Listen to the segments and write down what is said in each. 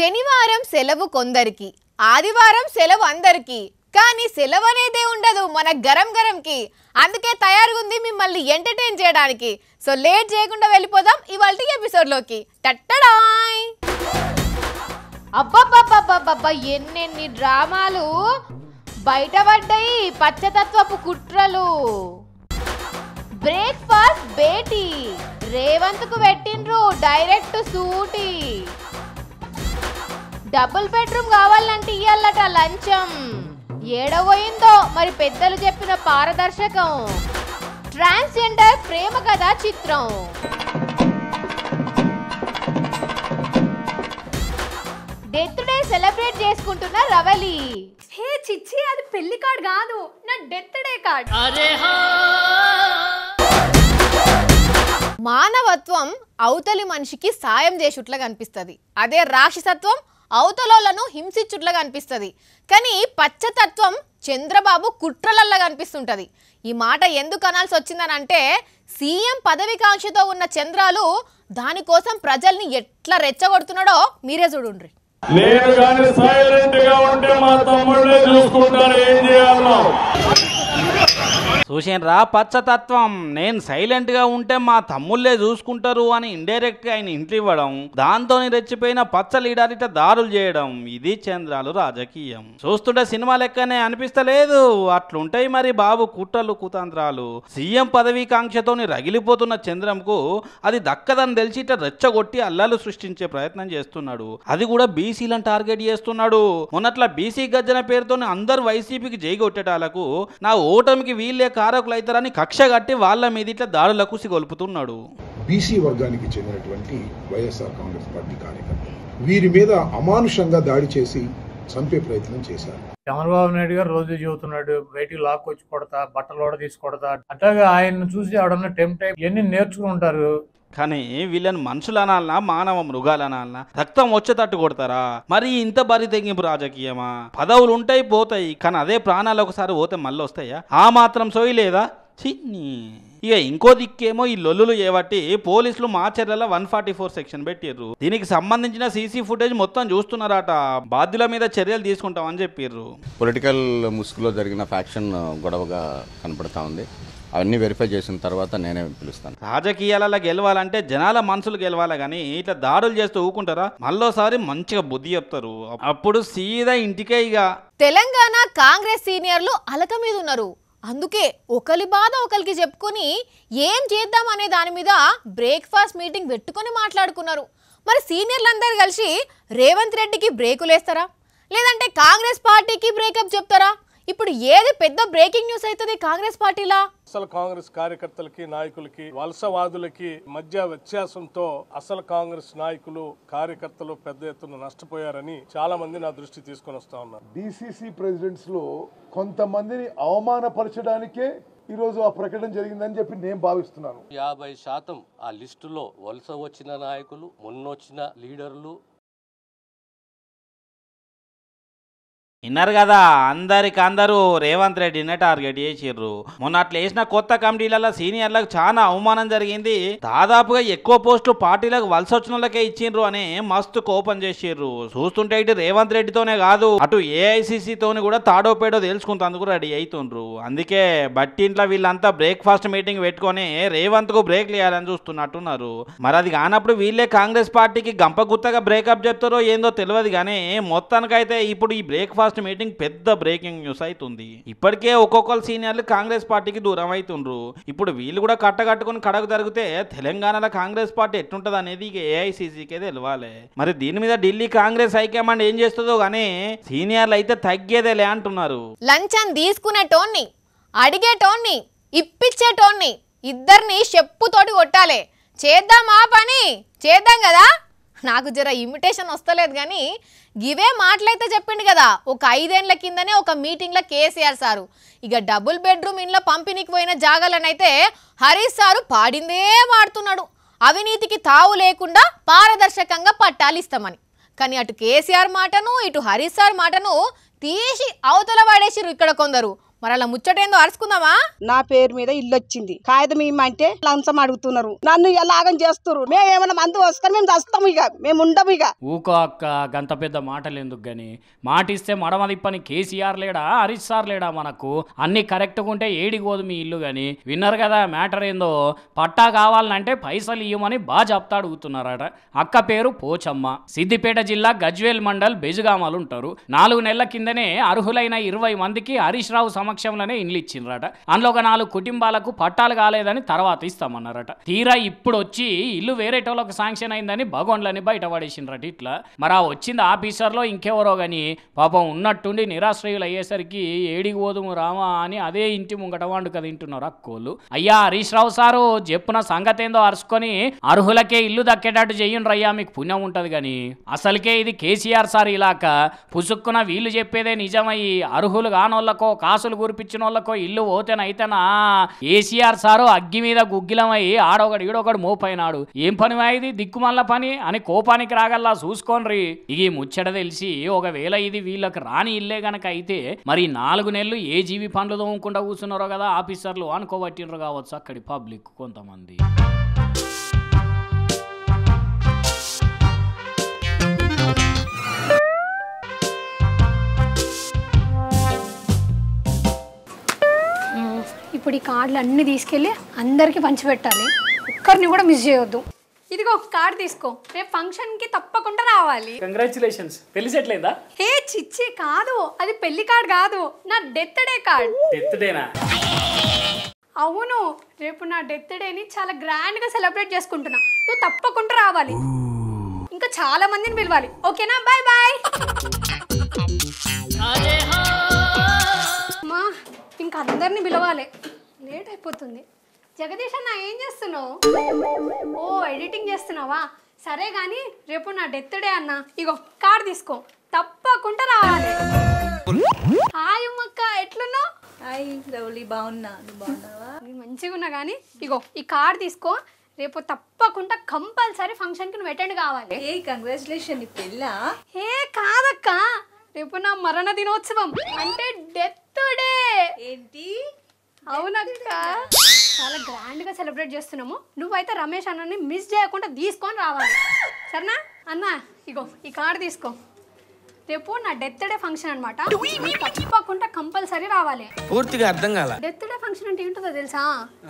శనివారం సెలవు కొందరికి ఆదివారం సెలవు అందరికి కానీ సెలవు అనేదే ఉండదు మన గరం గరంకి అందుకే తయారుగుంది మిమ్మల్ని ఎంటర్టైన్ చేయడానికి సో లేట్ చేయకుండా వెళ్ళిపోదాం ఇవాళ ఎపిసోడ్లోకి టట్టడాయ్ అబ్బబ్బబ్బబ్బబ్బబ్బా ఎన్నెన్ని డ్రామాలు బయటపడ్డాయి పచ్చతత్వపు కుట్రలు బ్రేక్ఫాస్ట్ బేటీ రేవంత్కు పెట్టిండ్రు డైరెక్ట్ సూటి డబుల్ బెడ్రూమ్ కావాలంటే ఇయ్యాలట లంచం ఏడవోయిందో మరి పెద్దలు చెప్పిన పారదర్శకం ట్రాన్స్జెండర్ ప్రేమ కథ చిత్రం డెత్ డే సెలబ్రేట్ చేసుకుంటున్న రవలి హే చిచ్చి అది పెళ్లి కార్డ్ కాదు నా డెత్ డే కార్డ్ మానవత్వం అవతలి మనిషికి సాయం చేసేట్లా కనిపిస్తుంది అదే రాక్షసత్వం అవతలోలను హింసించుట్లా కనిపిస్తుంది కానీ పచ్చతత్వం చంద్రబాబు కుట్రలల్లా అనిపిస్తుంటుంది ఈ మాట ఎందుకు అనాల్సి వచ్చిందని అంటే సీఎం పదవికాంక్షతో ఉన్న చంద్రాలు దానికోసం ప్రజల్ని ఎట్లా రెచ్చగొడుతున్నాడో మీరే చూడుండ్రి నేను కానీ సైలెంట్ గా ఉంటే మా తమ్ముళ్ళే చూసుకుంటాను ఏం చేయాలో చూసేనరా పచ్చతత్వం నేను సైలెంట్ గా ఉంటే మా తమ్ముళ్ళే చూసుకుంటారు అని గా ఆయన ఇంట్లో ఇవ్వడం దాంతో రెచ్చిపోయిన పచ్చ లీడర్ దారులు చేయడం ఇది చంద్రాలు రాజకీయం చూస్తుంటే సినిమా లెక్కనే అనిపిస్తలేదు అట్లుంటాయి మరి బాబు కుట్రలు కుతంత్రాలు సీఎం పదవీ రగిలిపోతున్న చంద్రంకు అది దక్కదని తెలిసి ఇట రెచ్చగొట్టి అల్లాలు సృష్టించే ప్రయత్నం చేస్తున్నాడు అది కూడా బీసీలను టార్గెట్ చేస్తున్నాడు మొన్నట్ల బీసీ గజ్జన పేరుతో అందరు వైసీపీకి కొట్టేటాలకు నా ఓటమికి వీళ్ళే కారకులు అవుతారని కక్ష కట్టి వాళ్ళ మీద ఇట్లా కూసి సిగొల్పుతున్నాడు బీసీ వర్గానికి చెందినటువంటి వైఎస్ఆర్ కాంగ్రెస్ పార్టీ కార్యకర్తలు వీరి మీద అమానుషంగా దాడి చేసి చంపే ప్రయత్నం చేశారు చంద్రబాబు నాయుడు గారు రోజు చదువుతున్నాడు బయటికి లాక్కొచ్చి కొడతా బట్టలు కూడా తీసుకొడతా అట్లాగే ఆయన చూసి ఆవిడన్న టెంప్ టైప్ ఎన్ని నేర్చుకుంటారు కానీ వీళ్ళని మనుషులు అనాలనా మానవ మృగాలు అనాలనా రక్తం వచ్చేటట్టు కొడతారా మరి ఇంత బరి తెగింపు రాజకీయమా పదవులు ఉంటాయి పోతాయి కానీ అదే ప్రాణాలు ఒకసారి పోతే మళ్ళీ వస్తాయా ఆ మాత్రం సోయి లేదా చిన్ని ఇక ఇంకో దిక్కేమో ఈ లొల్లులు ఏవట్టి పోలీసులు మా చర్యల వన్ ఫార్టీ ఫోర్ సెక్షన్ పెట్టిర్రు దీనికి సంబంధించిన సీసీ ఫుటేజ్ మొత్తం చూస్తున్నారట బాధ్యుల మీద చర్యలు తీసుకుంటామని చెప్పిర్రు పొలిటికల్ ముసుగులో జరిగిన ఫ్యాక్షన్ గొడవగా కనపడతా ఉంది అవన్నీ వెరిఫై చేసిన తర్వాత నేనే పిలుస్తాను రాజకీయాలలో గెలవాలంటే జనాల మనసులు గెలవాలి కానీ ఇట్లా దాడులు చేస్తూ ఊకుంటారా మళ్ళోసారి మంచిగా బుద్ధి చెప్తారు అప్పుడు సీదా ఇంటికే ఇక తెలంగాణ కాంగ్రెస్ సీనియర్లు అలక మీద ఉన్నారు అందుకే ఒకరి బాధ ఒకరికి చెప్పుకొని ఏం చేద్దాం అనే దాని మీద బ్రేక్ఫాస్ట్ మీటింగ్ పెట్టుకొని మాట్లాడుకున్నారు మరి సీనియర్లందరూ కలిసి రేవంత్ రెడ్డికి బ్రేకులేస్తారా లేదంటే కాంగ్రెస్ పార్టీకి బ్రేకప్ చెప్తారా ఇప్పుడు ఏది పెద్ద బ్రేకింగ్ న్యూస్ అవుతుంది కాంగ్రెస్ పార్టీలా అసలు కాంగ్రెస్ కార్యకర్తలకి నాయకులకి వలసవాదులకి మధ్య వ్యత్యాసంతో అసలు కాంగ్రెస్ నాయకులు కార్యకర్తలు పెద్ద ఎత్తున నష్టపోయారని చాలా మంది నా దృష్టి తీసుకొని వస్తా ఉన్నారు డిసిసి ప్రెసిడెంట్స్ లో కొంతమందిని అవమానపరచడానికే ఈరోజు ఆ ప్రకటన జరిగిందని చెప్పి నేను భావిస్తున్నాను యాభై శాతం ఆ లిస్టులో వలస వచ్చిన నాయకులు మొన్నొచ్చిన లీడర్లు విన్నారు కదా అందరికి అందరూ రేవంత్ రెడ్డినే టార్గెట్ చేసిర్రు మొన్న అట్లా వేసిన కొత్త కమిటీలలో సీనియర్లకు చాలా అవమానం జరిగింది దాదాపుగా ఎక్కువ పోస్టులు పార్టీలకు వలస వచ్చిన వాళ్ళకే ఇచ్చిండ్రు అని మస్తు కోపం చేసిర్రు చూస్తుంటే ఇటు రేవంత్ రెడ్డితోనే కాదు అటు ఏఐసిసితోని కూడా తాడో పేడో తెలుసుకుంటందుకు రెడీ అవుతుండ్రు అందుకే బట్టింట్లో వీళ్ళంతా బ్రేక్ఫాస్ట్ మీటింగ్ పెట్టుకొని రేవంత్ కు బ్రేక్ లేయాలని చూస్తున్నట్టున్నారు మరి అది కానప్పుడు వీళ్ళే కాంగ్రెస్ పార్టీకి గుత్తగా బ్రేకప్ చెప్తారో ఏందో తెలియదు కానీ మొత్తానికైతే ఇప్పుడు ఈ బ్రేక్ఫాస్ట్ ఫస్ట్ మీటింగ్ పెద్ద బ్రేకింగ్ న్యూస్ అవుతుంది ఇప్పటికే ఒక్కొక్కరు సీనియర్లు కాంగ్రెస్ పార్టీకి దూరం అవుతుండ్రు ఇప్పుడు వీళ్ళు కూడా కట్టగట్టుకుని కడకు జరిగితే తెలంగాణలో కాంగ్రెస్ పార్టీ ఎట్టుంటది అనేది ఏఐసీసీకే తెలవాలి మరి దీని మీద ఢిల్లీ కాంగ్రెస్ హైకమాండ్ ఏం చేస్తుందో కానీ సీనియర్లు అయితే తగ్గేదేలే అంటున్నారు లంచం తీసుకునే టోన్ని అడిగే టోన్ని ఇప్పించే టోన్ని ఇద్దరిని చెప్పుతోటి కొట్టాలి చేద్దామా పని చేద్దాం కదా నాకు జర ఇమిటేషన్ వస్తలేదు కానీ ఇవే మాటలైతే చెప్పిండు కదా ఒక ఐదేండ్ల కిందనే ఒక మీటింగ్లో కేసీఆర్ సారు ఇక డబుల్ బెడ్రూమ్ ఇంట్లో పంపిణీకి పోయిన జాగాలనైతే హరీష్ సారు పాడిందే వాడుతున్నాడు అవినీతికి తావు లేకుండా పారదర్శకంగా పట్టాలు ఇస్తామని కానీ అటు కేసీఆర్ మాటను ఇటు హరీష్ సార్ మాటను తీసి అవతల పడేసిరు ఇక్కడ కొందరు మరి అలా ముచ్చటేందో అరుచుకుందామా నా పేరు మీద ఇల్లు వచ్చింది కాగితం ఇమ్మంటే లంచం అడుగుతున్నారు నన్ను ఎలాగం చేస్తున్నారు మేమేమన్నా మందు వస్తాం మేము చస్తాం ఇక మేము ఉండము ఇక ఊకో అక్క గంత పెద్ద మాటలు ఎందుకు గాని మాట ఇస్తే మడమదిప్పని కేసీఆర్ లేడా హరీష్ సార్ లేడా మనకు అన్ని కరెక్ట్గా ఉంటే ఏడి గోదు మీ ఇల్లు గాని విన్నారు కదా మ్యాటర్ ఏందో పట్టా కావాలంటే పైసలు ఇవ్వమని బాగా చెప్తా అడుగుతున్నారట అక్క పేరు పోచమ్మ సిద్దిపేట జిల్లా గజ్వేల్ మండల్ బెజుగామాలు ఉంటారు నాలుగు నెలల కిందనే అర్హులైన ఇరవై మందికి హరీష్ రావు సమక్షంలోనే ఇండ్లు ఇచ్చిండ్రట అందులో ఒక నాలుగు కుటుంబాలకు పట్టాలు కాలేదని తర్వాత ఇస్తామన్నారట తీరా ఇప్పుడు వచ్చి ఇల్లు వేరేటోళ్ళకు శాంక్షన్ అయిందని భగవన్లని బయట పడేసిండ్రట ఇట్లా మరి ఆ వచ్చింది ఆఫీసర్లో ఇంకెవరో కానీ పాపం ఉన్నట్టుండి నిరాశ్రయులు అయ్యేసరికి ఏడికి పోదుము రామా అని అదే ఇంటి ముంగట కదా తింటున్నారు అక్కోళ్ళు అయ్యా హరీష్ రావు సారు చెప్పున సంగతి ఏందో అరుచుకొని అర్హులకే ఇల్లు దక్కేటట్టు చెయ్యండి అయ్యా మీకు పుణ్యం ఉంటది కానీ అసలుకే ఇది కేసీఆర్ సార్ ఇలాక పుసుక్కున వీళ్ళు చెప్పేదే నిజమై అర్హులు కానోళ్ళకో కాసులు కూర్పించిన వాళ్ళకో ఇల్లు పోతేనైతేనా ఏసీఆర్ సారు అగ్గి మీద గుగ్గిలమై ఆడొకడు ఈడొకడు మోపైనాడు ఏం పని ఇది దిక్కుమల్ల పని అని కోపానికి రాగల్లా చూసుకోనరి ఇది ముచ్చట తెలిసి ఒకవేళ ఇది వీళ్ళకి రాని ఇల్లే గనక అయితే మరి నాలుగు నెలలు ఏ జీవి పనులు తోముకుండా కూర్చున్నారో కదా ఆఫీసర్లు అనుకోబట్టినరు కావచ్చు అక్కడి పబ్లిక్ కొంతమంది ఇప్పుడు ఈ కార్డులు అన్నీ తీసుకెళ్ళి అందరికీ పంచిపెట్టాలి ఒక్కరిని కూడా మిస్ చేయొద్దు ఇదిగో కార్డు తీసుకో రేపు ఫంక్షన్ కి తప్పకుండా రావాలి కంగ్రాచులేషన్స్ పెళ్లి సెటిల్ అయిందా హే చిచ్చి కాదు అది పెళ్లి కార్డు కాదు నా డెత్ డే కార్డ్ డెత్ డేనా అవును రేపు నా డెత్ డేని చాలా గ్రాండ్ గా సెలబ్రేట్ చేసుకుంటున్నా నువ్వు తప్పకుండా రావాలి ఇంకా చాలా మందిని పిలవాలి ఓకేనా బాయ్ బాయ్ మా ఇంకా అందరిని పిలవాలి లేట్ అయిపోతుంది జగదీష్ అన్న ఏం చేస్తున్నావు ఓ ఎడిటింగ్ చేస్తున్నావా సరే కానీ రేపు నా డెత్ డే అన్న ఇగో కార్ తీసుకో తప్పకుండా రావాలి హాయ్ అమ్మక్క ఎట్లున్నావు హాయ్ లవ్లీ బాగున్నా బాగున్నావా మంచిగా ఉన్నా కానీ ఇగో ఈ కార్ తీసుకో రేపు తప్పకుండా కంపల్సరీ ఫంక్షన్కి నువ్వు అటెండ్ కావాలి ఏ కంగ్రాచులేషన్ నీ పిల్ల ఏ కాదక్క రేపు నా మరణ దినోత్సవం అంటే డెత్ డే ఏంటి అవునక్క చాలా గ్రాండ్గా సెలబ్రేట్ చేస్తున్నాము నువ్వైతే రమేష్ అన్నని మిస్ చేయకుండా తీసుకొని రావాలి సరేనా అన్న ఇగో ఈ కార్డ్ తీసుకో రేపు నా డెత్ డే ఫంక్షన్ అనమాట చచ్చిపోకుండా కంపల్సరీ రావాలి పూర్తిగా అర్థం కాల డెత్ డే ఫంక్షన్ అంటే ఏంటో తెలుసా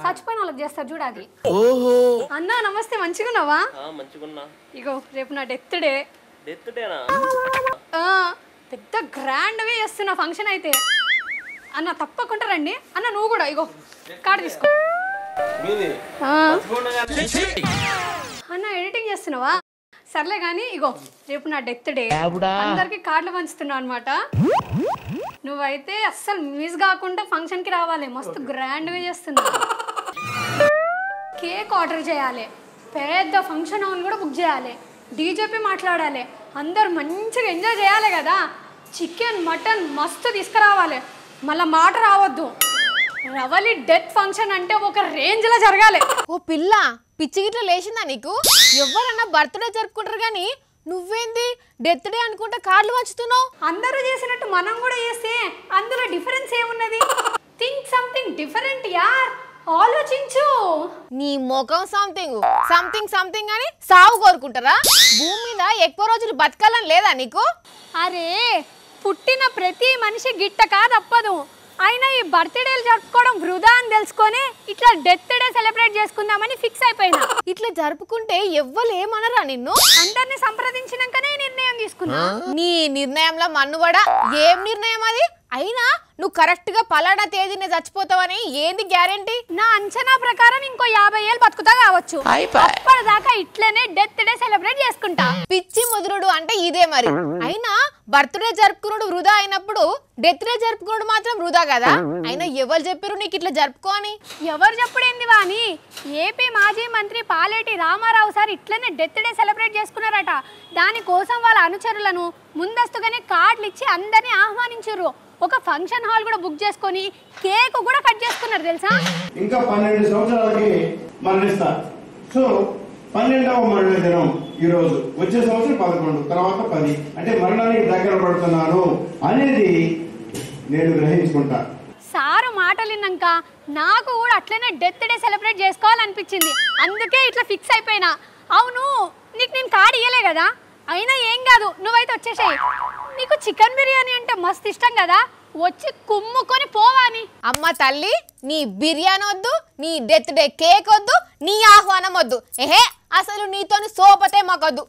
చచ్చిపోయిన వాళ్ళకి చేస్తారు చూడాలి ఓహో అన్న నమస్తే మంచిగున్నావా మంచిగున్నా ఇగో రేపు నా డెత్ డే డెత్ డేనా పెద్ద వే చేస్తున్నా ఫంక్షన్ అయితే అన్న తప్పకుండా రండి అన్న నువ్వు కూడా ఇగో కార్డు తీసుకో అన్న ఎడిటింగ్ చేస్తున్నావా సర్లే కానీ ఇగో రేపు నా డెత్ డే అందరికి కార్డులు పంచుతున్నావు అనమాట నువ్వైతే అస్సలు మిస్ కాకుండా ఫంక్షన్కి రావాలి మస్తు గ్రాండ్గా చేస్తున్నావు కేక్ ఆర్డర్ చేయాలి పెద్ద ఫంక్షన్ హాల్ కూడా బుక్ చేయాలి డీజేపీ మాట్లాడాలి అందరు మంచిగా ఎంజాయ్ చేయాలి కదా చికెన్ మటన్ మస్తు తీసుకురావాలి మళ్ళా మాట రావద్దు రవలి డెత్ ఫంక్షన్ అంటే ఒక రేంజ్ లో జరగాలి ఓ పిల్ల పిచ్చి గిట్ల లేచిందా నీకు ఎవరన్నా బర్త్డే జరుపుకుంటారు కానీ నువ్వేంది డెత్ డే అనుకుంటే కార్లు వంచుతున్నావు అందరూ చేసినట్టు మనం కూడా చేస్తే అందులో డిఫరెన్స్ ఏమున్నది థింక్ సంథింగ్ డిఫరెంట్ యార్ ఆలోచించు నీ ముఖం సంథింగ్ సంథింగ్ సంథింగ్ అని సావు కోరుకుంటారా భూమి మీద ఎక్కువ రోజులు బతకాలని లేదా నీకు అరే పుట్టిన ప్రతి మనిషి గిట్ట తప్పదు అయినా ఈ బర్త్డేలు జరుపుకోవడం వృధా అని తెలుసుకొని ఇట్లా డెత్ డే సెలబ్రేట్ చేసుకుందామని ఫిక్స్ అయిపోయినా ఇట్లా జరుపుకుంటే ఎవ్వరు ఏమనరా నిన్ను అందరిని సంప్రదించినాకనే నిర్ణయం తీసుకున్నా నీ నిర్ణయంలో మన్నువడా ఏం నిర్ణయం అది అయినా నువ్వు కరెక్ట్ గా పలానా తేదీని చచ్చిపోతావని ఏంది గ్యారెంటీ నా అంచనా ప్రకారం ఇంకో యాభై ఏళ్ళు బతుకుతా కావచ్చు అప్పటిదాకా ఇట్లనే డెత్ డే సెలబ్రేట్ చేసుకుంటా పిచ్చి ముదురుడు అంటే ఇదే మరి అయినా బర్త్డే జరుపుకునుడు వృధా అయినప్పుడు డెత్ డే జరుపుకునుడు మాత్రం వృధా కదా అయినా ఎవరు చెప్పారు నీకు ఇట్లా జరుపుకో అని ఎవరు చెప్పుడేంది వాని ఏపీ మాజీ మంత్రి పాలేటి రామారావు సార్ ఇట్లనే డెత్ డే సెలబ్రేట్ చేసుకున్నారట దానికోసం వాళ్ళ అనుచరులను ముందస్తుగానే కార్డులు ఇచ్చి అందరినీ ఆహ్వానించారు ఒక ఫంక్షన్ హాల్ కూడా బుక్ చేసుకొని కేక్ కూడా కట్ చేసుకున్నారు తెలుసా ఇంకా పన్నెండు సంవత్సరాలకి మరణిస్తా సో పన్నెండవ మరణ దినం ఈ రోజు వచ్చే సంవత్సరం పదకొండు తర్వాత పది అంటే మరణానికి దగ్గర పడుతున్నాను అనేది నేను గ్రహించుకుంటా సారు మాటలు విన్నాక నాకు కూడా అట్లనే డెత్ డే సెలబ్రేట్ చేసుకోవాలనిపించింది అందుకే ఇట్లా ఫిక్స్ అయిపోయినా అవును నీకు నేను కార్డు ఇయ్యలే కదా అయినా ఏం కాదు నువ్వైతే వచ్చేసాయి నీకు చికెన్ బిర్యానీ అంటే మస్తు ఇష్టం కదా వచ్చి కుమ్ముకొని పోవాని అమ్మ తల్లి నీ బిర్యానీ వద్దు నీ డెత్ డే కేక్ వద్దు నీ ఆహ్వానం వద్దు ఏహే అసలు నీతోని సోపతే మాకొద్దు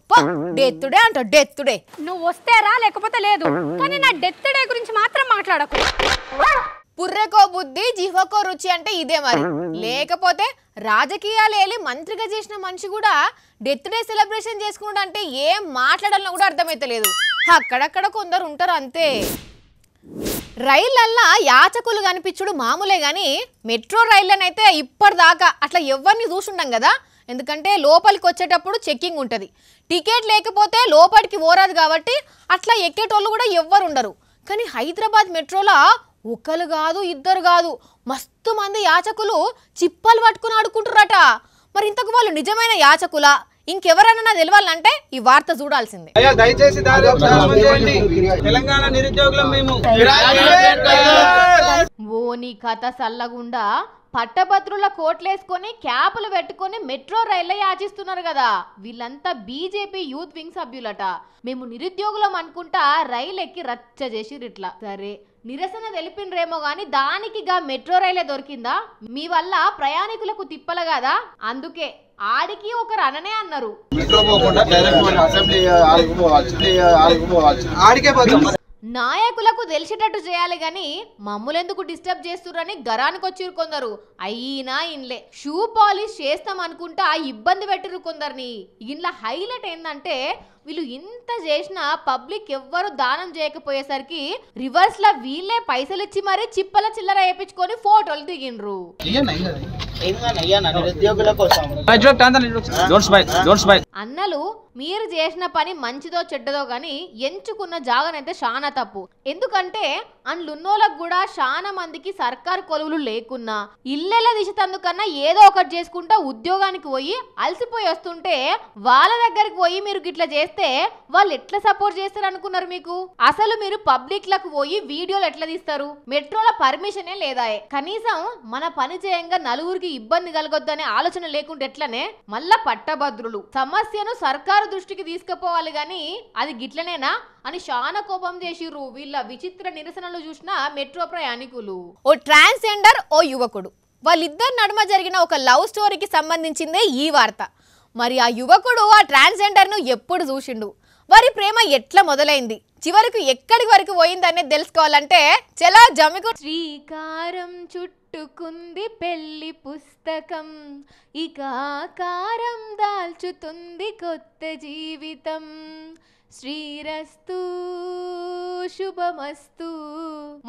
డెత్ డే అంట డెత్ డే నువ్వు వస్తే రా లేకపోతే లేదు కానీ నా డెత్ డే గురించి మాత్రం మాట్లాడకు పుర్రకో బుద్ధి జీవకో రుచి అంటే ఇదే మరి లేకపోతే రాజకీయాలు వెళ్ళి మంత్రిగా చేసిన మనిషి కూడా డెత్ డే సెలబ్రేషన్ చేసుకున్నాడు అంటే ఏం మాట్లాడాలన్నా కూడా అర్థమైతలేదు అక్కడక్కడ కొందరు ఉంటారు అంతే రైళ్ళల్లా యాచకులు కనిపించుడు మామూలే కానీ మెట్రో రైళ్ళనైతే ఇప్పటిదాకా అట్లా ఎవరిని చూసుండం కదా ఎందుకంటే లోపలికి వచ్చేటప్పుడు చెక్కింగ్ ఉంటుంది టికెట్ లేకపోతే లోపలికి పోరాదు కాబట్టి అట్లా ఎక్కేటోళ్ళు కూడా ఎవ్వరు ఉండరు కానీ హైదరాబాద్ మెట్రోలో ఒకరు కాదు ఇద్దరు కాదు మస్తు మంది యాచకులు చిప్పలు పట్టుకుని ఆడుకుంటున్నారట మరి ఇంతకు వాళ్ళు నిజమైన యాచకులా నా తెలవాలంటే ఈ వార్త చూడాల్సిందే దయచేసి తెలంగాణ మేము కథ సల్లగుండా పట్టభద్రుల కోట్లేసుకొని క్యాపులు పెట్టుకొని మెట్రో రైళ్లే యాచిస్తున్నారు కదా వీళ్ళంతా బీజేపీ యూత్ వింగ్ సభ్యులట మేము నిరుద్యోగులం అనుకుంటా రైలు ఎక్కి రచ్చ చేసిరు ఇట్లా సరే నిరసన తెలిపినరేమో గాని దానికి గా మెట్రో రైలే దొరికిందా మీ వల్ల ప్రయాణికులకు తిప్పల కదా అందుకే ఆడికి ఒకరు అననే అన్నారు నాయకులకు తెలిసేటట్టు చేయాలి గాని మమ్ములెందుకు డిస్టర్బ్ చేస్తురని గరానికొచ్చిరు కొందరు అయినా ఇన్లే షూ పాలిష్ చేస్తాం అనుకుంటా ఇబ్బంది పెట్టిరు కొందరిని ఇంట్లో హైలైట్ ఏంటంటే వీళ్ళు ఇంత చేసినా పబ్లిక్ ఎవ్వరు దానం చేయకపోయేసరికి రివర్స్ లో వీళ్ళే పైసలు ఇచ్చి మరీ చిప్పల చిల్లర వేయించుకొని ఫోటోలు దిగిండ్రు అన్నలు మీరు చేసిన పని మంచిదో చెడ్డదో గానీ ఎంచుకున్న జాగనైతే చాలా తప్పు ఎందుకంటే అండ్లున్నోళ్ళకు కూడా చాలా మందికి సర్కార్ కొలువులు లేకున్నా దిశ దిశతందుకన్నా ఏదో ఒకటి చేసుకుంటా ఉద్యోగానికి పోయి అలసిపోయి వస్తుంటే వాళ్ళ దగ్గరికి పోయి మీరు గిట్లా చేస్తే అయితే వాళ్ళు ఎట్లా సపోర్ట్ చేస్తారు అనుకున్నారు మీకు అసలు మీరు పబ్లిక్ లకు పోయి వీడియోలు ఎట్లా తీస్తారు మెట్రోలో పర్మిషనే లేదా కనీసం మన పని చేయంగా నలుగురికి ఇబ్బంది కలగొద్దనే ఆలోచన లేకుండా ఎట్లనే మళ్ళా పట్టభద్రులు సమస్యను సర్కారు దృష్టికి తీసుకుపోవాలి గాని అది గిట్లనేనా అని చాలా కోపం చేసిర్రు వీళ్ళ విచిత్ర నిరసనలు చూసిన మెట్రో ప్రయాణికులు ఓ ట్రాన్స్జెండర్ ఓ యువకుడు వాళ్ళిద్దరు నడుమ జరిగిన ఒక లవ్ స్టోరీకి సంబంధించిందే ఈ వార్త మరి ఆ యువకుడు ఆ ట్రాన్స్జెండర్ను ఎప్పుడు చూసిండు వారి ప్రేమ ఎట్లా మొదలైంది చివరకు ఎక్కడి వరకు పోయిందనేది తెలుసుకోవాలంటే చలో జమికు శ్రీకారం చుట్టుకుంది పెళ్లి పుస్తకం ఇక కారం దాల్చుతుంది కొత్త జీవితం శ్రీరస్తు శుభమస్తూ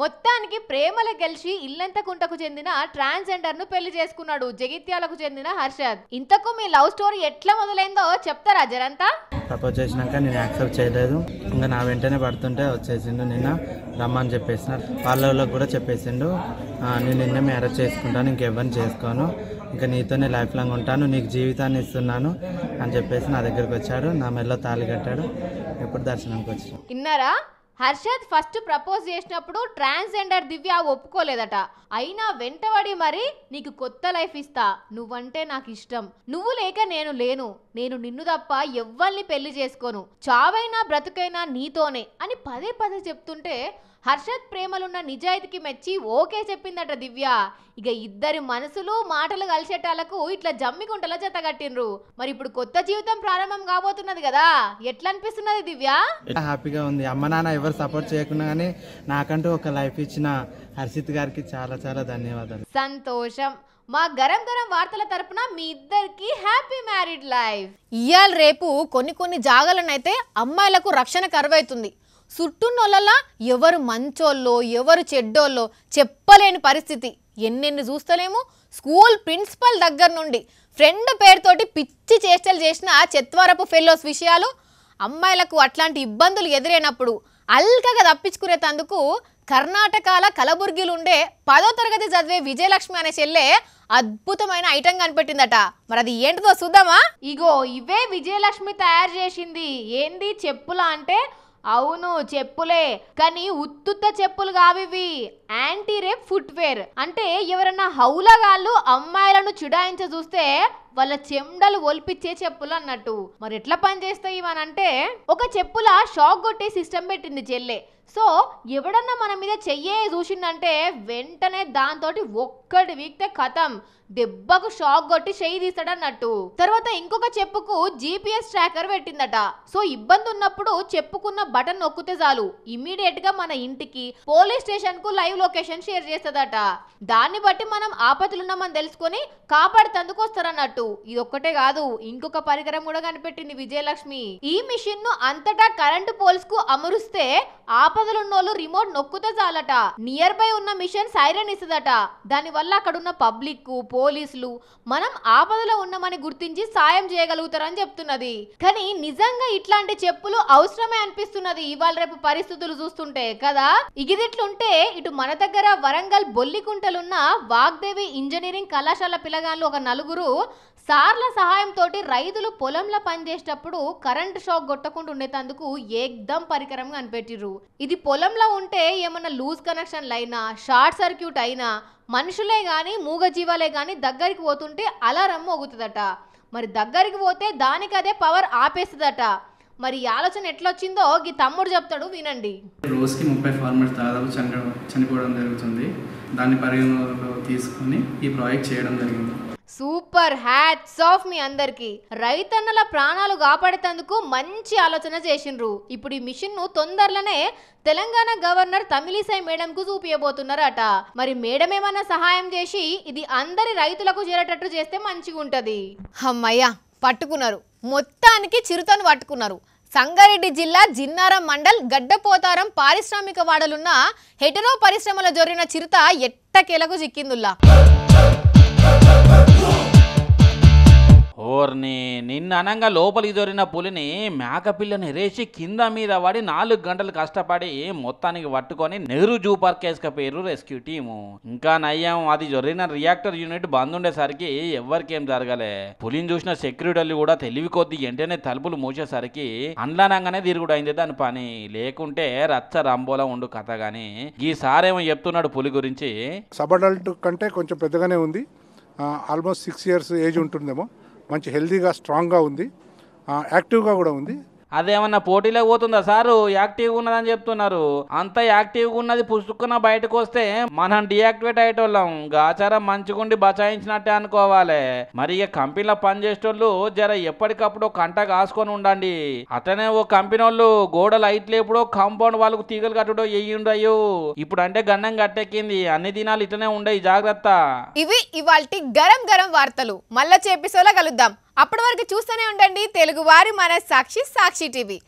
మొత్తానికి ప్రేమల గెలిచి ఇల్లంత కుంటకు చెందిన ట్రాన్స్ జెండర్ ను పెళ్లి చేసుకున్నాడు జగిత్యాలకు చెందిన హర్షద్ ఇంతకు మీ లవ్ స్టోరీ ఎట్లా మొదలైందో చెప్తారా జరంతా ప్రపోజ్ చేసినాక నేను యాక్సెప్ట్ చేయలేదు ఇంకా నా వెంటనే పడుతుంటే వచ్చేసిండు నిన్న రమ్మని చెప్పేసిన వాళ్ళ కూడా చెప్పేసిండు నేను నిన్న మ్యారేజ్ చేసుకుంటాను ఇంకెవ్వరిని చేసుకోను ఇంకా నీతోనే లైఫ్ లాంగ్ ఉంటాను నీకు జీవితాన్ని ఇస్తున్నాను అని చెప్పేసి నా దగ్గరకు వచ్చాడు నా మెల్లో తాళి కట్టాడు ఇప్పుడు దర్శనానికి వచ్చాడు విన్నారా హర్షద్ ఫస్ట్ ప్రపోజ్ చేసినప్పుడు ట్రాన్స్జెండర్ దివ్య ఒప్పుకోలేదట అయినా వెంటబడి మరి నీకు కొత్త లైఫ్ ఇస్తా నువ్వంటే నాకు ఇష్టం నువ్వు లేక నేను లేను నేను నిన్ను తప్ప ఎవ్వరిని పెళ్లి చేసుకోను చావైనా బ్రతుకైనా నీతోనే అని పదే పదే చెప్తుంటే హర్షత్ ప్రేమలున్న నిజాయితీకి మెచ్చి ఓకే చెప్పిందట దివ్య ఇక ఇద్దరి మనసులు మాటలు కలిసేటాలకు ఇట్లా జమ్మికుంటలో జతగట్టిండ్రు మరి ఇప్పుడు కొత్త జీవితం ప్రారంభం కాబోతున్నది కదా ఎట్లా అనిపిస్తున్నది దివ్య హ్యాపీగా ఉంది అమ్మ నాన్న ఎవరు సపోర్ట్ చేయకుండా గానీ నాకంటూ ఒక లైఫ్ ఇచ్చిన హర్షిత్ గారికి చాలా చాలా ధన్యవాదాలు సంతోషం మా గరం గరం వార్తల తరపున మీ ఇద్దరికి హ్యాపీ మ్యారీడ్ లైఫ్ ఇవాళ రేపు కొన్ని కొన్ని జాగాలనైతే అమ్మాయిలకు రక్షణ కరువైతుంది చుట్టూన్నోళ్ళలా ఎవరు మంచోళ్ళో ఎవరు చెడ్డోళ్ళో చెప్పలేని పరిస్థితి ఎన్నెన్ని చూస్తలేము స్కూల్ ప్రిన్సిపల్ దగ్గర నుండి ఫ్రెండ్ పేరుతోటి పిచ్చి చేష్టలు చేసిన ఆ చెత్వరపు ఫెలోస్ విషయాలు అమ్మాయిలకు అట్లాంటి ఇబ్బందులు ఎదురైనప్పుడు అల్కగా తప్పించుకునేటందుకు కర్ణాటకల కలబుర్గిలు ఉండే పదో తరగతి చదివే విజయలక్ష్మి అనే చెల్లె అద్భుతమైన ఐటెం కనిపెట్టిందట మరి అది ఏంటిదో చూద్దామా ఇగో ఇవే విజయలక్ష్మి తయారు చేసింది ఏంది చెప్పులా అంటే అవును చెప్పులే కానీ ఉత్తుత్త చెప్పులు కావివి యాంటీ రేప్ ఫుట్వేర్ అంటే ఎవరన్నా హౌలగాళ్ళు అమ్మాయిలను చుడాయించ చూస్తే వాళ్ళ చెండలు ఒలిపించే చెప్పులు అన్నట్టు మరి ఎట్లా పనిచేస్తాయి అంటే ఒక చెప్పుల షాక్ కొట్టే సిస్టమ్ పెట్టింది చెల్లె సో ఎవడన్నా మన మీద చెయ్యే చూసిందంటే వెంటనే దాంతో ఒక్కటి వీక్తే కథం దెబ్బకు షాక్ కొట్టి చేయి తీస్తాడన్నట్టు తర్వాత ఇంకొక చెప్పుకు జీపీఎస్ ట్రాకర్ పెట్టిందట సో ఇబ్బంది ఉన్నప్పుడు చెప్పుకున్న బటన్ నొక్కితే చాలు ఇమీడియట్ గా మన ఇంటికి పోలీస్ స్టేషన్ కు లైవ్ లొకేషన్ షేర్ చేస్తుందట దాన్ని బట్టి మనం ఆపదలున్నామని తెలుసుకొని కాపాడుతందుకు వస్తారన్నట్టు ఇది ఒక్కటే కాదు ఇంకొక పరికరం కూడా కనిపెట్టింది విజయలక్ష్మి ఈ మిషన్ ను అంతటా కరెంటు పోల్స్ కు అమరుస్తే ఆప వాళ్ళు రిమోట్ నొక్కుతే చాలట నియర్ బై ఉన్న మిషన్ సైరన్ ఇస్తుందట దానివల్ల అక్కడున్న పబ్లిక్ పోలీసులు మనం ఆపదలో ఉన్నామని గుర్తించి సాయం చేయగలుగుతారని చెప్తున్నది కానీ నిజంగా ఇట్లాంటి చెప్పులు అవసరమే అనిపిస్తున్నది ఇవాళ రేపు పరిస్థితులు చూస్తుంటే కదా ఇగిదిట్లుంటే ఇటు మన దగ్గర వరంగల్ బొల్లికుంటలున్న వాగ్దేవి ఇంజనీరింగ్ కళాశాల పిల్లగాళ్ళు ఒక నలుగురు సార్ల సహాయంతో రైతులు పొలంలో పనిచేసేటప్పుడు కరెంట్ షాక్ కొట్టకుండా ఉండేటందుకు ఏదం పరికరం కనిపెట్టిర్రు ఇది పొలంలో ఉంటే ఏమన్నా లూజ్ కనెక్షన్లు అయినా షార్ట్ సర్క్యూట్ అయినా మనుషులే కానీ మూగజీవాలే కానీ దగ్గరికి పోతుంటే అలారం మోగుతుందట మరి దగ్గరికి పోతే దానికి అదే పవర్ ఆపేస్తుందట మరి ఈ ఆలోచన ఎట్లొచ్చిందో ఈ తమ్ముడు చెప్తాడు వినండి రోజుకి ముప్పై ఫార్మర్స్ దాదాపు చనిపోవడం జరుగుతుంది దాన్ని పరిగణలో తీసుకుని ఈ ప్రాజెక్ట్ చేయడం జరిగింది సూపర్ హ్యాట్స్ ఆఫ్ మీ అందరికి రైతన్నల ప్రాణాలు కాపాడేందుకు మంచి ఆలోచన చేసిండ్రు ఇప్పుడు ఈ మిషన్ ను తొందరలోనే తెలంగాణ గవర్నర్ తమిళిసై మేడం కు చూపియబోతున్నారట మరి మేడం ఏమన్నా సహాయం చేసి ఇది అందరి రైతులకు చేరేటట్టు చేస్తే మంచిగా ఉంటది అమ్మయ్యా పట్టుకున్నారు మొత్తానికి చిరుతను పట్టుకున్నారు సంగారెడ్డి జిల్లా జిన్నారం మండల్ గడ్డపోతారం పారిశ్రామిక వాడలున్న హెటరో పరిశ్రమల జరిగిన చిరుత ఎట్టకేలకు చిక్కిందుల్లా నిన్న అనంగా లోపలికి దొరిన పులిని మేకపిల్లని రేసి కింద మీద పడి నాలుగు గంటలు కష్టపడి మొత్తానికి పట్టుకొని నెహ్రూ జూ పార్క్ పేరు రెస్క్యూ టీము ఇంకా నయ్యం అది జరిగిన రియాక్టర్ యూనిట్ బంద్ ఉండేసరికి ఎవరికేం జరగలే పులిని చూసిన సెక్యూరిటీలు కూడా తెలివి కొద్ది వెంటనే తలుపులు మూసేసరికి అన్లనంగానే తిరుగుడైంది దాని పని లేకుంటే రచ్చ రంబోలా ఉండు కథ గాని ఈసారేమో చెప్తున్నాడు పులి గురించి సబడల్ట్ కంటే కొంచెం పెద్దగానే ఉంది ఆల్మోస్ట్ సిక్స్ ఇయర్స్ ఏజ్ ఉంటుందేమో మంచి హెల్దీగా స్ట్రాంగ్గా ఉంది యాక్టివ్గా కూడా ఉంది అదేమన్నా పోటీలో పోతుందా సారు యాక్టివ్గా ఉన్నదని చెప్తున్నారు అంత యాక్టివ్గా ఉన్నది పుసుక్కున బయటకు వస్తే మనం డియాక్టివేట్ అయ్యేటోళ్ళం గాచారం మంచుకుండి బచాయించినట్టే అనుకోవాలి మరి ఇక కంపెనీలో పనిచేసేటోళ్ళు జర ఎప్పటికప్పుడు కంట కాసుకొని ఉండండి అట్లనే ఓ కంపెనీ వాళ్ళు గోడ లైట్ లేపుడో కాంపౌండ్ వాళ్ళకు తీగలు కట్టడో ఎయ్యుండయో ఇప్పుడు అంటే గన్నం కట్టెక్కింది అన్ని దినాలు ఇట్లనే ఉండయి జాగ్రత్త ఇవి ఇవాళ గరం గరం వార్తలు మళ్ళా చేపిసోలా కలుద్దాం అప్పటి వరకు చూస్తూనే ఉండండి తెలుగువారి మన సాక్షి సాక్షి టీవీ